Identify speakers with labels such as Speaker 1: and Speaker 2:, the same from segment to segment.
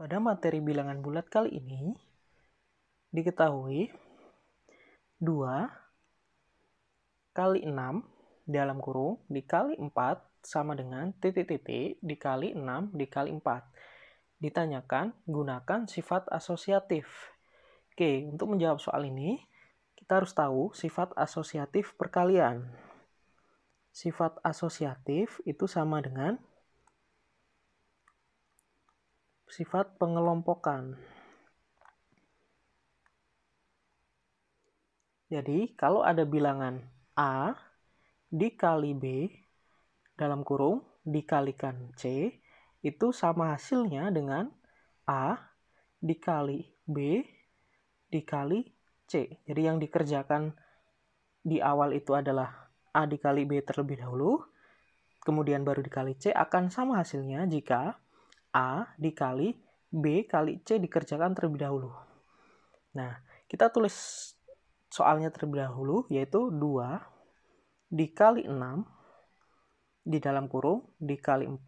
Speaker 1: Pada materi bilangan bulat kali ini, diketahui 2 kali 6 dalam kurung dikali 4 sama dengan titik-titik dikali 6 dikali 4. Ditanyakan gunakan sifat asosiatif. Oke, untuk menjawab soal ini, kita harus tahu sifat asosiatif perkalian. Sifat asosiatif itu sama dengan sifat pengelompokan. Jadi, kalau ada bilangan A dikali B dalam kurung dikalikan C itu sama hasilnya dengan A dikali B dikali C. Jadi yang dikerjakan di awal itu adalah A dikali B terlebih dahulu, kemudian baru dikali C akan sama hasilnya jika A dikali B kali C dikerjakan terlebih dahulu. Nah, kita tulis soalnya terlebih dahulu yaitu 2 dikali 6 di dalam kurung dikali 4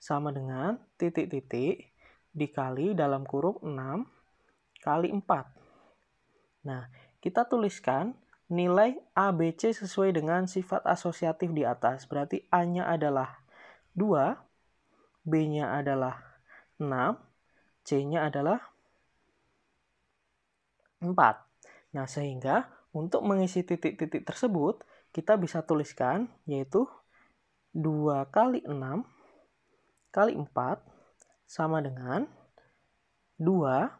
Speaker 1: sama dengan titik-titik dikali dalam kurung 6 kali 4. Nah, kita tuliskan nilai ABC sesuai dengan sifat asosiatif di atas. Berarti A-nya adalah 2 B-nya adalah 6, C-nya adalah 4. Nah, sehingga untuk mengisi titik-titik tersebut, kita bisa tuliskan yaitu 2 kali 6 kali 4 sama dengan 2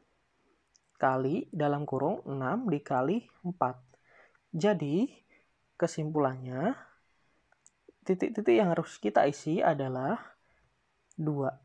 Speaker 1: kali dalam kurung 6 dikali 4. Jadi, kesimpulannya, titik-titik yang harus kita isi adalah dua